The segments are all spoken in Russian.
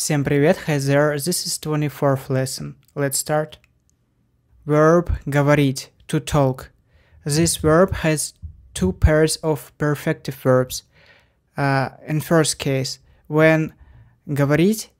Всем привет, hi there, this is 24th lesson. Let's start. Verb говорить, to talk. This verb has two pairs of perfective verbs. Uh, in first case, when говорить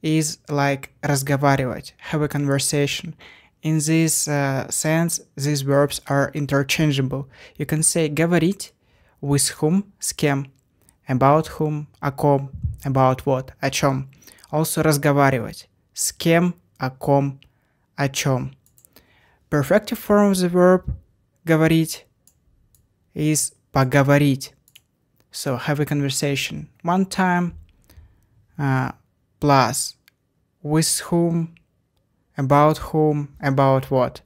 is like разговаривать, have a conversation. In this uh, sense, these verbs are interchangeable. You can say говорить with whom, с кем, about whom, о ком about what, о чем. Also разговаривать. С кем, о ком, о чем. Perfective form of the verb говорить is поговорить. So have a conversation one time uh, plus with whom, about whom, about what.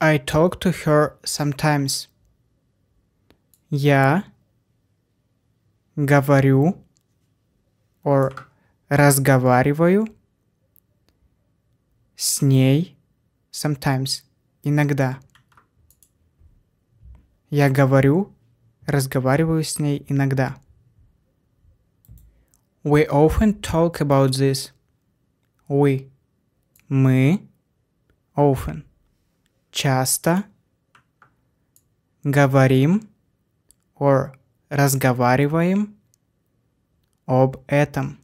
I talk to her sometimes. Я говорю or разговариваю с ней sometimes иногда. Я говорю, разговариваю с ней иногда. We often talk about this. We. Мы. Often. Часто. Говорим. Or разговариваем об этом.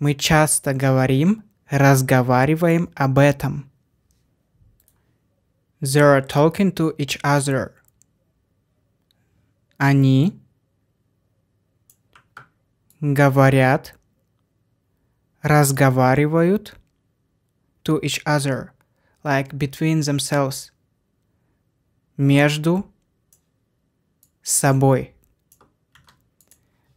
Мы часто говорим, разговариваем об этом. They are talking to each other. Они говорят, разговаривают to each other, like between themselves, между собой.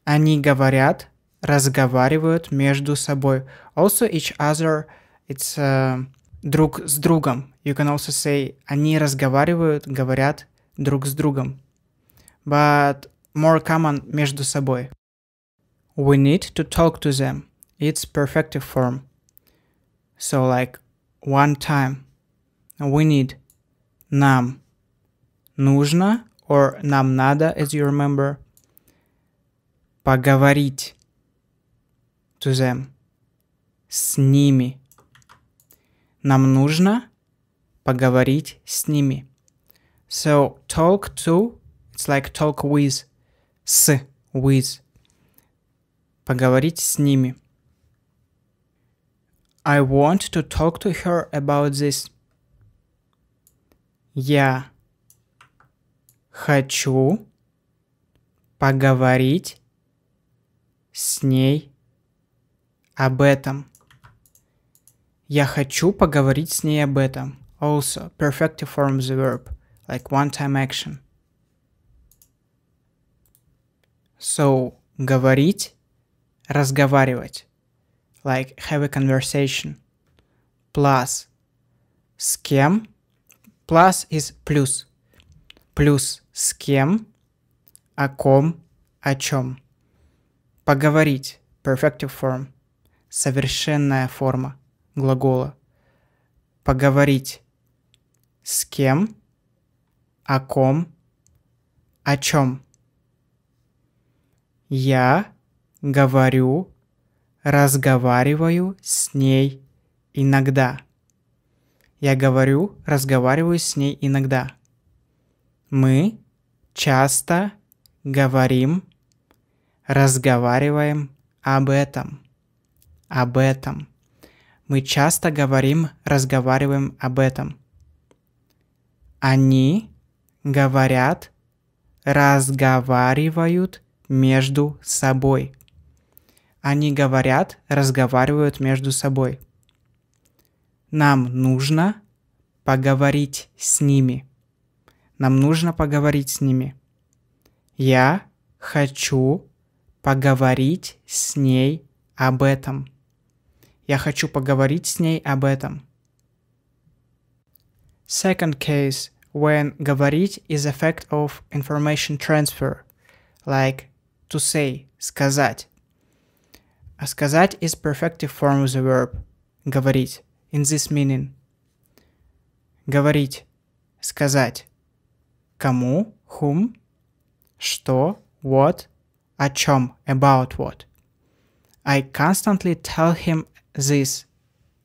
Они говорят, разговаривают между собой. Also each other, it's uh, друг с другом. You can also say они разговаривают, говорят друг с другом. But more common между собой. We need to talk to them. It's perfective form. So like one time. We need. Нам. Нужно or нам надо, as you remember. поговорить to them, с ними. Нам нужно поговорить с ними. So talk to, it's like talk with, с, with. Поговорить с ними. I want to talk to her about this. Я хочу поговорить с ней об этом. Я хочу поговорить с ней об этом. Also, perfective form the verb, like one-time action. So, говорить, разговаривать, like have a conversation. Plus, с кем? Plus is плюс. Плюс с кем, о ком, о чем. Поговорить. Perfective form. Совершенная форма глагола. Поговорить. С кем? О ком? О чем? Я говорю, разговариваю с ней иногда. Я говорю, разговариваю с ней иногда. Мы часто говорим разговариваем об этом. Об этом. Мы часто говорим, разговариваем об этом. Они говорят, разговаривают между собой. Они говорят, разговаривают между собой. Нам нужно поговорить с ними. Нам нужно поговорить с ними. Я хочу поговорить с ней об этом. Я хочу поговорить с ней об этом. Second case when говорить is effect of information transfer, like to say, сказать. А сказать is perfective form of the verb говорить in this meaning. Говорить, сказать. Кому, whom, что, what – о чем, about what. I constantly tell him this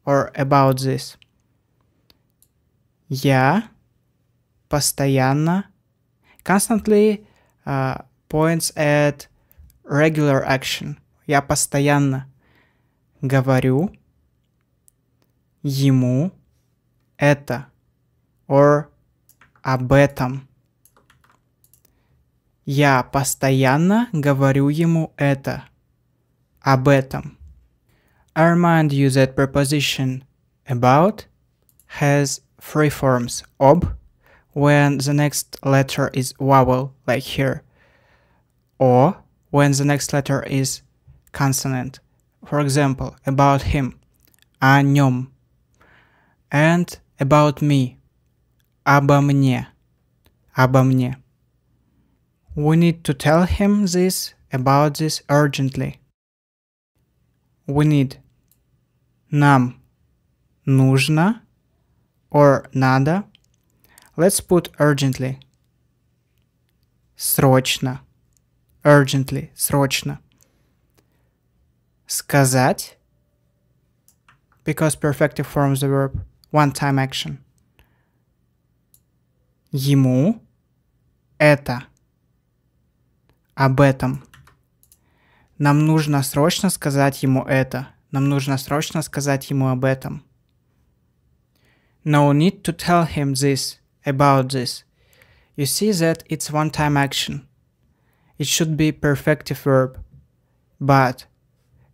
or about this. Я постоянно constantly uh, points at regular action. Я постоянно говорю ему это or об этом. Я постоянно говорю ему это. Об этом. I remind you that preposition about has three forms ob when the next letter is vowel like here or when the next letter is consonant. For example, about him о нем and about me обо мне обо мне. We need to tell him this about this urgently. We need нам нужно or надо. Let's put urgently. Срочно. Urgently. Срочно. Сказать. Because perfective forms the verb one-time action. Ему это об этом. Нам нужно срочно сказать ему это. Нам нужно срочно сказать ему об этом. No need to tell him this, about this. You see that it's one-time action. It should be perfective verb. But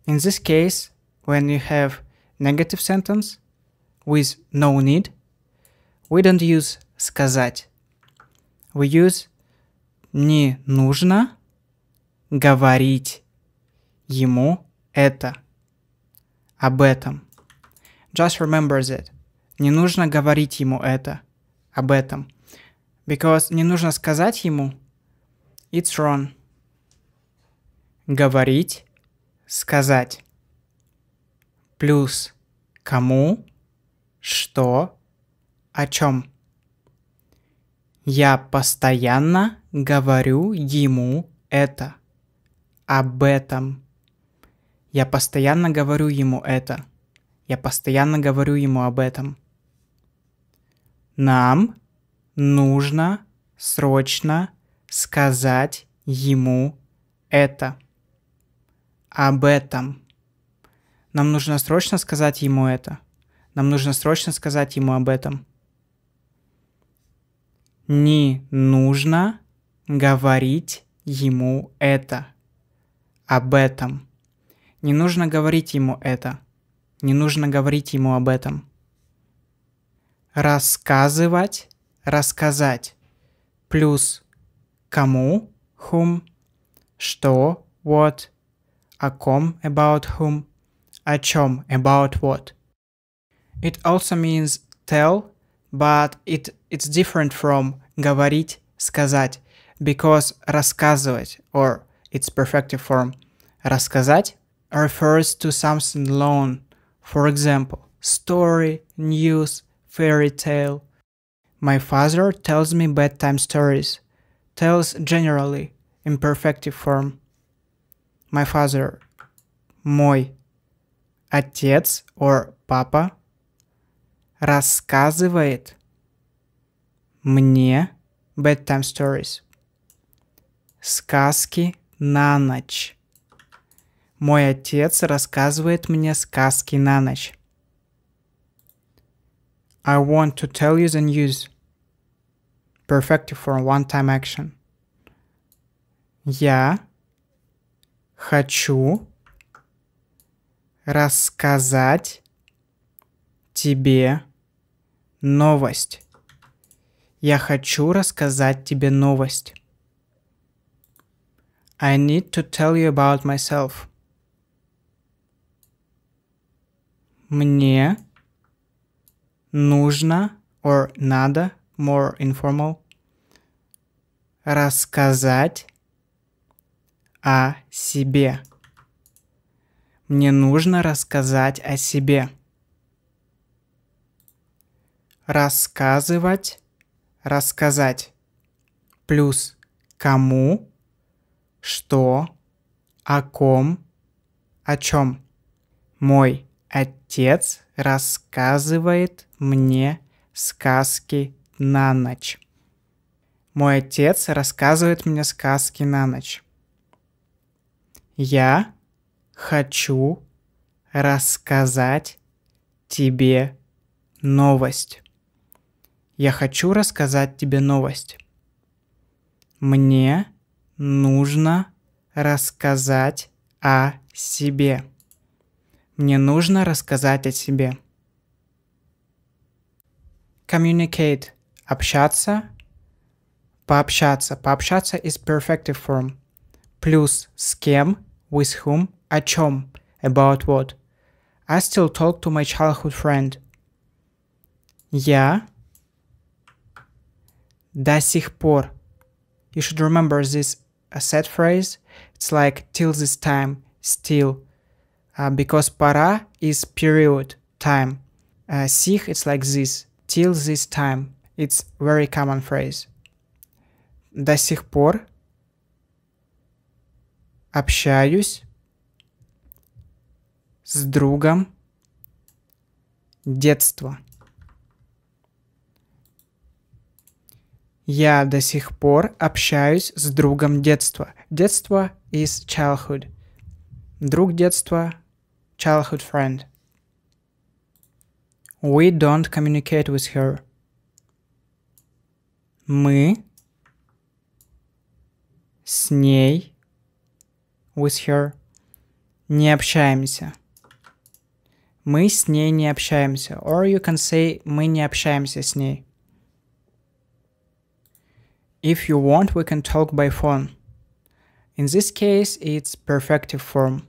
in this case, when you have negative sentence with no need, we don't use сказать. We use не нужно говорить ему это, об этом. Just remembers it. Не нужно говорить ему это, об этом. Because не нужно сказать ему it's wrong. Говорить, сказать. Плюс кому, что, о чем. Я постоянно говорю ему это об этом. Я постоянно говорю ему это. Я постоянно говорю ему об этом. Нам нужно срочно сказать ему это. Об этом. Нам нужно срочно сказать ему это. Нам нужно срочно сказать ему об этом. Не нужно говорить ему это об этом. Не нужно говорить ему это. Не нужно говорить ему об этом. Рассказывать, рассказать. Плюс кому, whom, что, what, о ком, about whom, о чем, about what. It also means tell, but it, it's different from говорить, сказать, because рассказывать or its perfective form. Рассказать refers to something long, for example, story, news, fairy tale. My father tells me bedtime stories, tales generally, in perfective form. My father, мой отец or папа рассказывает мне bedtime stories, сказки на ночь. Мой отец рассказывает мне сказки на ночь. I want to tell you the news. Perfect for one-time action. Я хочу рассказать тебе новость. Я хочу рассказать тебе новость. I need to tell you about myself. Мне нужно or надо, more informal, рассказать о себе. Мне нужно рассказать о себе. Рассказывать, рассказать. Плюс кому что, о ком, о чем. Мой отец рассказывает мне сказки на ночь. Мой отец рассказывает мне сказки на ночь. Я хочу рассказать тебе новость. Я хочу рассказать тебе новость. Мне нужно рассказать о себе. Мне нужно рассказать о себе. Communicate – общаться, пообщаться. Пообщаться is perfective form. Плюс с кем, with whom, о чем, about what. I still talk to my childhood friend. Я до сих пор. You should remember this a set phrase. It's like till this time, still, uh, because para is period, time. Uh, it's like this, till this time. It's very common phrase. До сих пор общаюсь с другом детства. Я до сих пор общаюсь с другом детства. Детство is childhood. Друг детства – childhood friend. We don't communicate with her. Мы с ней with her не общаемся. Мы с ней не общаемся. Or you can say мы не общаемся с ней. If you want, we can talk by phone. In this case, it's perfective form.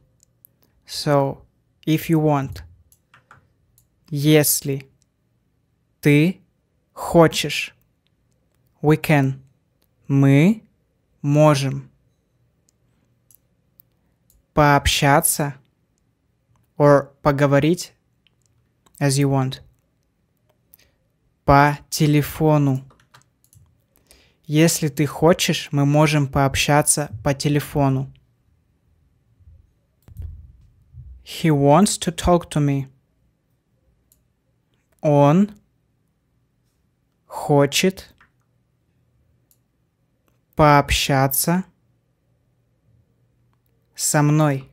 So, if you want. Если ты хочешь. We can. Мы можем. Пообщаться or поговорить as you want. По телефону. Если ты хочешь, мы можем пообщаться по телефону. He wants to talk to me. Он хочет пообщаться со мной.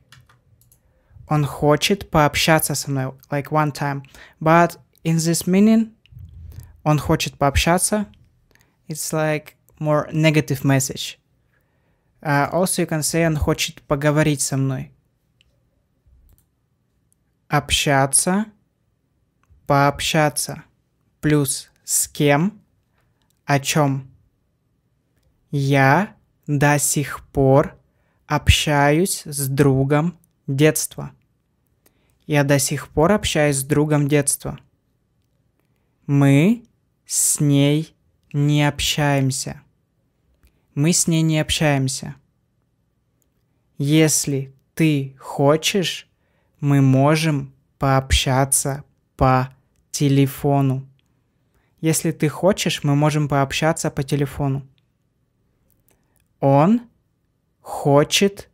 Он хочет пообщаться со мной, like one time. But in this meaning, он хочет пообщаться, it's like more negative message. Uh, also, you can say он хочет поговорить со мной. Общаться, пообщаться, плюс с кем, о чем. Я до сих пор общаюсь с другом детства. Я до сих пор общаюсь с другом детства. Мы с ней не общаемся. Мы с ней не общаемся. Если ты хочешь, мы можем пообщаться по телефону. Если ты хочешь, мы можем пообщаться по телефону. Он хочет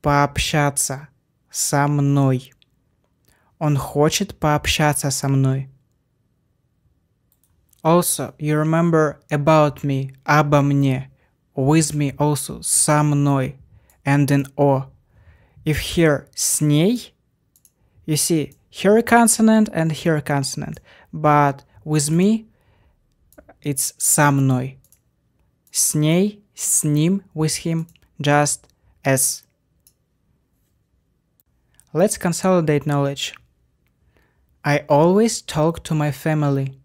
пообщаться со мной. Он хочет пообщаться со мной. Also, you remember about me, обо мне, with me also, со мной, and in о. If here с ней, you see, here a consonant and here a consonant, but with me it's со мной. С ней, с ним, with him, just as. Let's consolidate knowledge. I always talk to my family.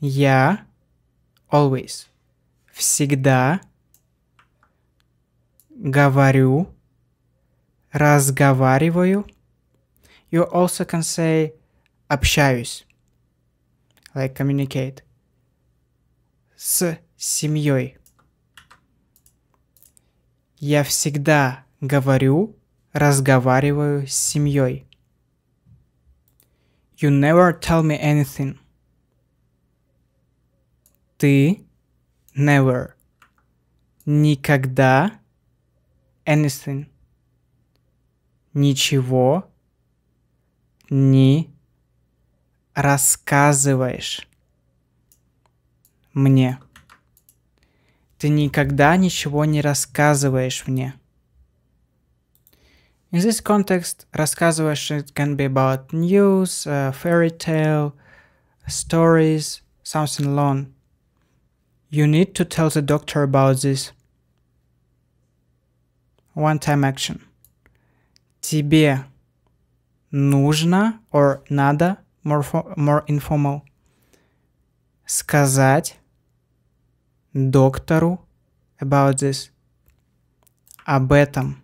Я always всегда говорю, разговариваю. You also can say общаюсь, like communicate, с семьей. Я всегда говорю, разговариваю с семьей. You never tell me anything ты never никогда anything ничего не рассказываешь мне. Ты никогда ничего не рассказываешь мне. In this context, рассказываешь it can be about news, a uh, fairy tale, stories, something long. You need to tell the doctor about this. One time action. Тебе нужно or надо more, for, more informal. Сказать доктору about this. Об этом.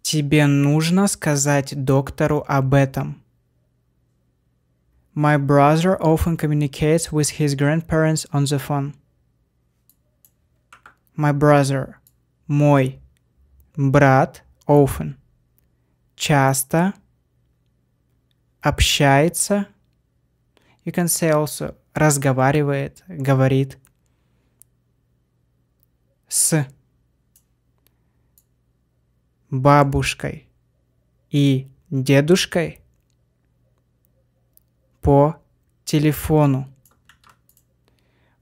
Тебе нужно сказать доктору об этом. My brother often communicates with his grandparents on the phone. My brother. Мой. Брат. Often. Часто. Общается. You can say also разговаривает, говорит. С бабушкой и дедушкой по телефону.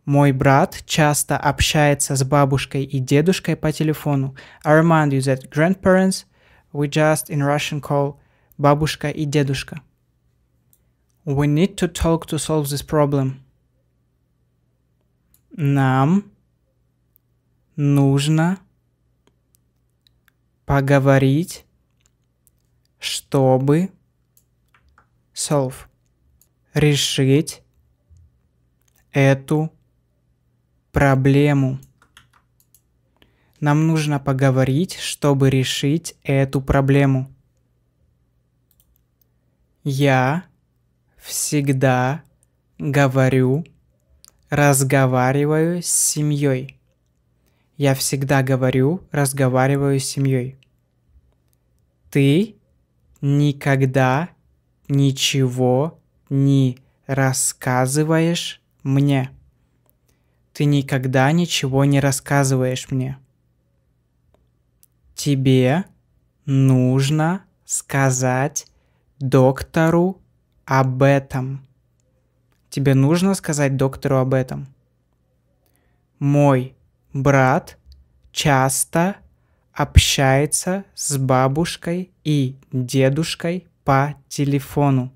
Мой брат часто общается с бабушкой и дедушкой по телефону. I remind you that grandparents we just in Russian call бабушка и дедушка. We need to talk to solve this problem. Нам нужно поговорить, чтобы solve решить эту проблему. Нам нужно поговорить, чтобы решить эту проблему. Я всегда говорю, разговариваю с семьей. Я всегда говорю, разговариваю с семьей. Ты никогда ничего не рассказываешь мне. Ты никогда ничего не рассказываешь мне. Тебе нужно сказать доктору об этом. Тебе нужно сказать доктору об этом. Мой брат часто общается с бабушкой и дедушкой по телефону.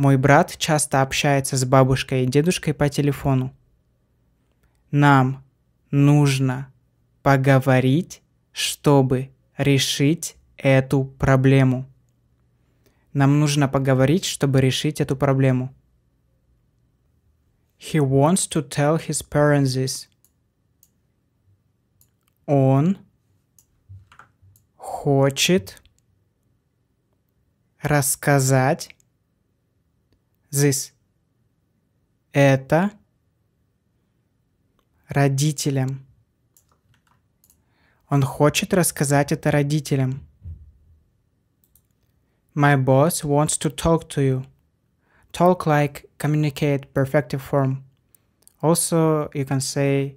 Мой брат часто общается с бабушкой и дедушкой по телефону. Нам нужно поговорить, чтобы решить эту проблему. Нам нужно поговорить, чтобы решить эту проблему. He wants to tell his parents this. Он хочет рассказать this. Это родителям. Он хочет рассказать это родителям. My boss wants to talk to you. Talk like communicate perfective form. Also, you can say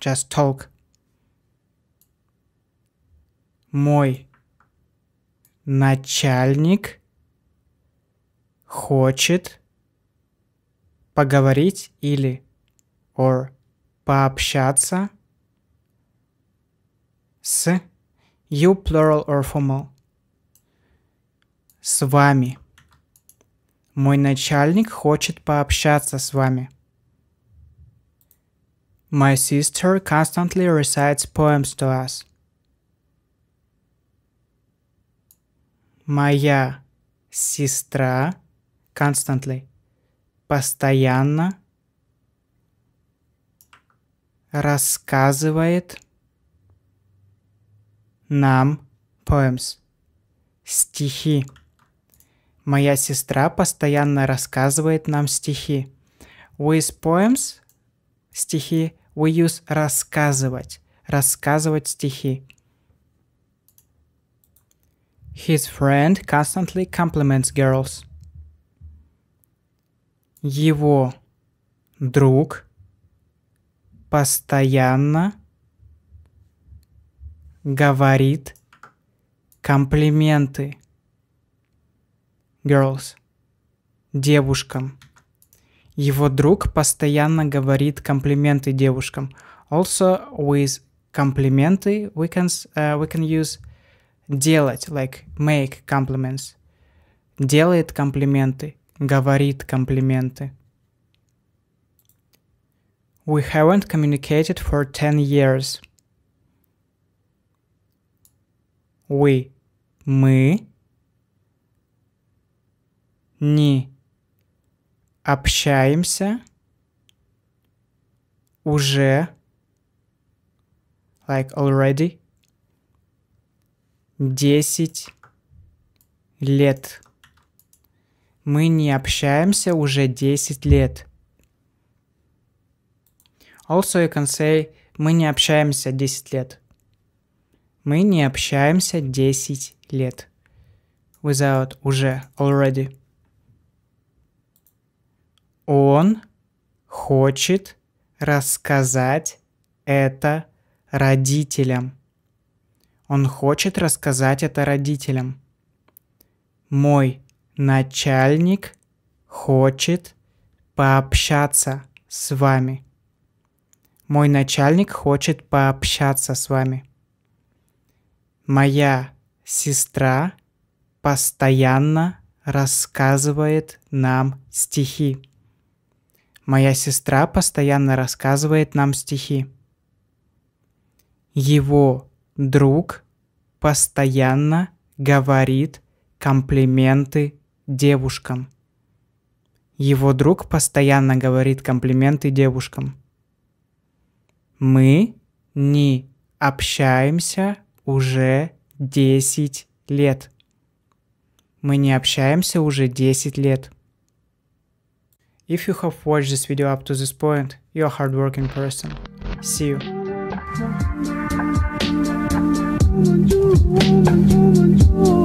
just talk. Мой начальник хочет поговорить или or пообщаться с you plural or formal с вами. Мой начальник хочет пообщаться с вами. My sister constantly recites poems to us. Моя сестра constantly. Постоянно рассказывает нам poems. Стихи. Моя сестра постоянно рассказывает нам стихи. With poems стихи we use рассказывать. Рассказывать стихи. His friend constantly compliments girls его друг постоянно говорит комплименты girls девушкам. Его друг постоянно говорит комплименты девушкам. Also with комплименты we can uh, we can use делать like make compliments. Делает комплименты говорит комплименты. We haven't communicated for 10 years. We – мы. Не – общаемся. Уже – like already. Десять лет – мы не общаемся уже 10 лет. Also you can say мы не общаемся 10 лет. Мы не общаемся 10 лет. Without уже already. Он хочет рассказать это родителям. Он хочет рассказать это родителям. Мой Начальник хочет пообщаться с вами. Мой начальник хочет пообщаться с вами. Моя сестра постоянно рассказывает нам стихи. Моя сестра постоянно рассказывает нам стихи. Его друг постоянно говорит комплименты девушкам. Его друг постоянно говорит комплименты девушкам. Мы не общаемся уже 10 лет. Мы не общаемся уже 10 лет. If you have watched this video up to this point, you're a hardworking person. See you.